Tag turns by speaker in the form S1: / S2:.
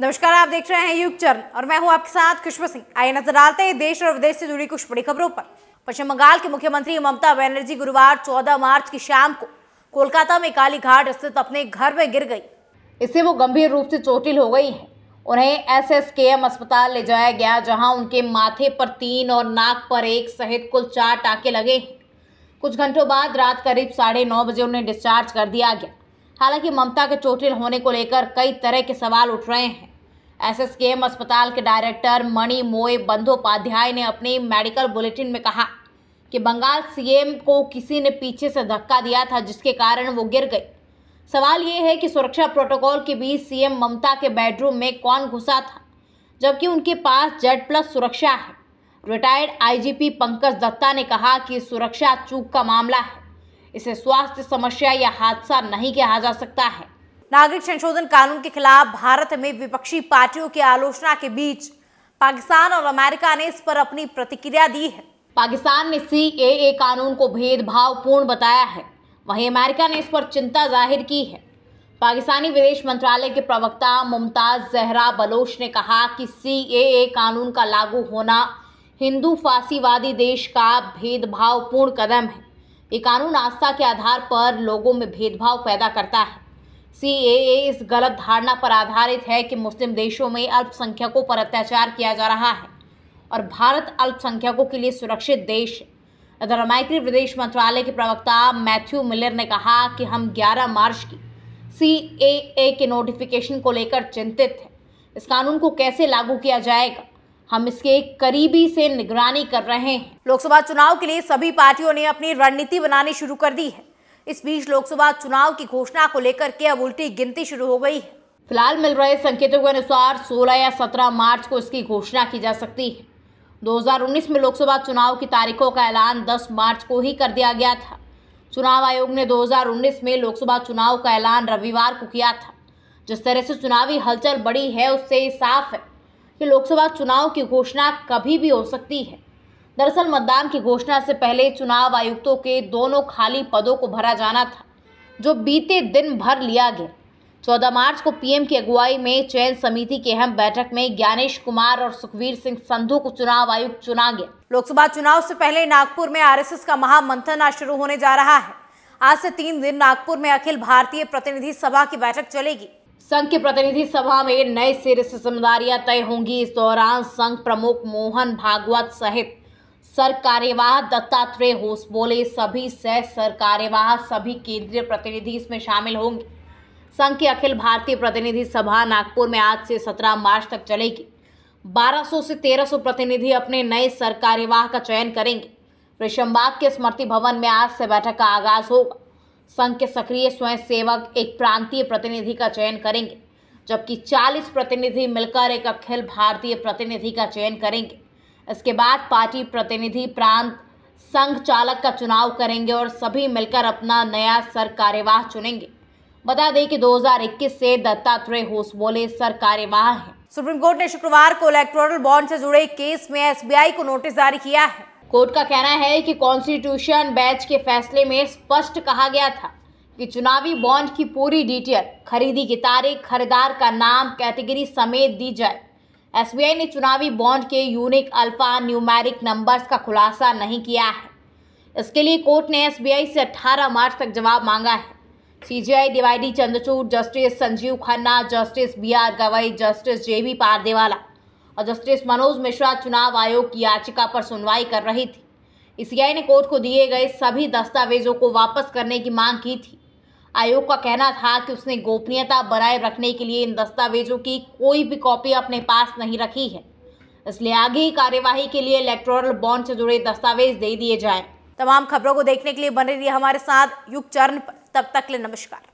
S1: नमस्कार आप देख रहे हैं युग चरण और मैं हूं आपके साथ खुशबू सिंह आइए नजर डालते हैं देश और विदेश से जुड़ी कुछ बड़ी खबरों पर पश्चिम बंगाल के मुख्यमंत्री ममता बनर्जी गुरुवार 14 मार्च की शाम को कोलकाता में कालीघाट स्थित अपने घर में गिर गई इससे वो गंभीर रूप से चोटिल हो गई है उन्हें एस एस के एम अस्पताल ले जाया गया जहाँ उनके माथे पर तीन और नाक पर एक सहित कुल चार टाके लगे कुछ घंटों बाद रात करीब साढ़े बजे उन्हें डिस्चार्ज कर दिया गया हालांकि ममता के चोटिल होने को लेकर कई तरह के सवाल उठ रहे हैं एसएसकेएम अस्पताल के डायरेक्टर मणि मोए बंदोपाध्याय ने अपने मेडिकल बुलेटिन में कहा कि बंगाल सीएम को किसी ने पीछे से धक्का दिया था जिसके कारण वो गिर गई सवाल ये है कि सुरक्षा प्रोटोकॉल के बीच सीएम ममता के बेडरूम में कौन घुसा था जबकि उनके पास जेड प्लस सुरक्षा है रिटायर्ड आईजीपी पंकज दत्ता ने कहा कि सुरक्षा चूक का मामला है इसे स्वास्थ्य समस्या या हादसा नहीं कहा जा सकता है नागरिक संशोधन कानून के खिलाफ भारत में विपक्षी पार्टियों की आलोचना के बीच पाकिस्तान और अमेरिका ने इस पर अपनी प्रतिक्रिया दी है पाकिस्तान ने सी ए कानून को भेदभावपूर्ण बताया है वहीं अमेरिका ने इस पर चिंता जाहिर की है पाकिस्तानी विदेश मंत्रालय के प्रवक्ता मुमताज़ जहरा बलोच ने कहा कि सी ए कानून का लागू होना हिंदू फांसीवादी देश का भेदभावपूर्ण कदम है ये कानून आस्था के आधार पर लोगों में भेदभाव पैदा करता है सी इस गलत धारणा पर आधारित है कि मुस्लिम देशों में अल्पसंख्यकों पर अत्याचार किया जा रहा है और भारत अल्पसंख्यकों के लिए सुरक्षित देश है इधर अमेरिकी विदेश मंत्रालय के प्रवक्ता मैथ्यू मिलर ने कहा कि हम 11 मार्च की सी ए के नोटिफिकेशन को लेकर चिंतित हैं इस कानून को कैसे लागू किया जाएगा हम इसके करीबी से निगरानी कर रहे हैं लोकसभा चुनाव के लिए सभी पार्टियों ने अपनी रणनीति बनानी शुरू कर दी है इस बीच लोकसभा चुनाव की घोषणा को लेकर के अब उल्टी गिनती शुरू हो गई है फिलहाल मिल रहे संकेतों के अनुसार 16 या 17 मार्च को इसकी घोषणा की जा सकती है 2019 में लोकसभा चुनाव की तारीखों का ऐलान 10 मार्च को ही कर दिया गया था चुनाव आयोग ने 2019 में लोकसभा चुनाव का ऐलान रविवार को किया था जिस तरह से चुनावी हलचल बढ़ी है उससे साफ है कि लोकसभा चुनाव की घोषणा कभी भी हो सकती है दरअसल मतदान की घोषणा से पहले चुनाव आयुक्तों के दोनों खाली पदों को भरा जाना था जो बीते दिन भर लिया गया चौदह मार्च को पीएम की अगुवाई में चयन समिति की अहम बैठक में ज्ञानेश कुमार और सुखवीर सिंह संधू को चुनाव आयुक्त चुना गया लोकसभा चुनाव से पहले नागपुर में आरएसएस का महामंथन आज शुरू होने जा रहा है आज से तीन दिन नागपुर में अखिल भारतीय प्रतिनिधि सभा की बैठक चलेगी संघ की प्रतिनिधि सभा में नए सिरे से जिम्मेदारियां तय होंगी इस दौरान संघ प्रमुख मोहन भागवत सहित सर कार्यवाह दत्तात्रेय होस बोले सभी सह सर कार्यवाह सभी केंद्रीय प्रतिनिधि इसमें शामिल होंगे संघ की अखिल भारतीय प्रतिनिधि सभा नागपुर में आज से 17 मार्च तक चलेगी 1200 से 1300 प्रतिनिधि अपने नए सर कार्यवाह का चयन करेंगे ऋषमबाग के स्मृति भवन में आज से बैठक का आगाज होगा संघ के सक्रिय स्वयंसेवक एक प्रांतीय प्रतिनिधि का चयन करेंगे जबकि 40 प्रतिनिधि मिलकर एक अखिल भारतीय प्रतिनिधि का चयन करेंगे इसके बाद पार्टी प्रतिनिधि प्रांत संघ चालक का चुनाव करेंगे और सभी मिलकर अपना नया सर कार्यवाह चुनेंगे बता दें कि 2021 से दत्तात्रेय होसबोले सर कार्यवाह हैं सुप्रीम कोर्ट ने शुक्रवार को इलेक्ट्रोनल बॉन्ड से जुड़े केस में एसबीआई को नोटिस जारी किया है कोर्ट का कहना है कि कॉन्स्टिट्यूशन बैच के फैसले में स्पष्ट कहा गया था कि चुनावी बॉन्ड की पूरी डिटेल खरीदी की तारीख खरीदार का नाम कैटेगरी समेत दी जाए एसबीआई ने चुनावी बॉन्ड के यूनिक अल्फा न्यूमेरिक नंबर्स का खुलासा नहीं किया है इसके लिए कोर्ट ने एसबीआई से 18 मार्च तक जवाब मांगा है सीजीआई दिवाइडी Chandrachud justice Sanjiv Khanna justice B R Gavai justice J B Pardiwala और जस्टिस मनोज मिश्रा चुनाव आयोग की याचिका पर सुनवाई कर रही थी ईसीआई ने कोर्ट को दिए गए सभी दस्तावेजों को वापस करने की मांग की थी आयोग का कहना था कि उसने गोपनीयता बनाए रखने के लिए इन दस्तावेजों की कोई भी कॉपी अपने पास नहीं रखी है इसलिए आगे ही कार्यवाही के लिए इलेक्ट्रोरल बॉन्ड से जुड़े दस्तावेज दे दिए जाएं। तमाम खबरों को देखने के लिए बने रहिए हमारे साथ युग चरण पर तब तक ले नमस्कार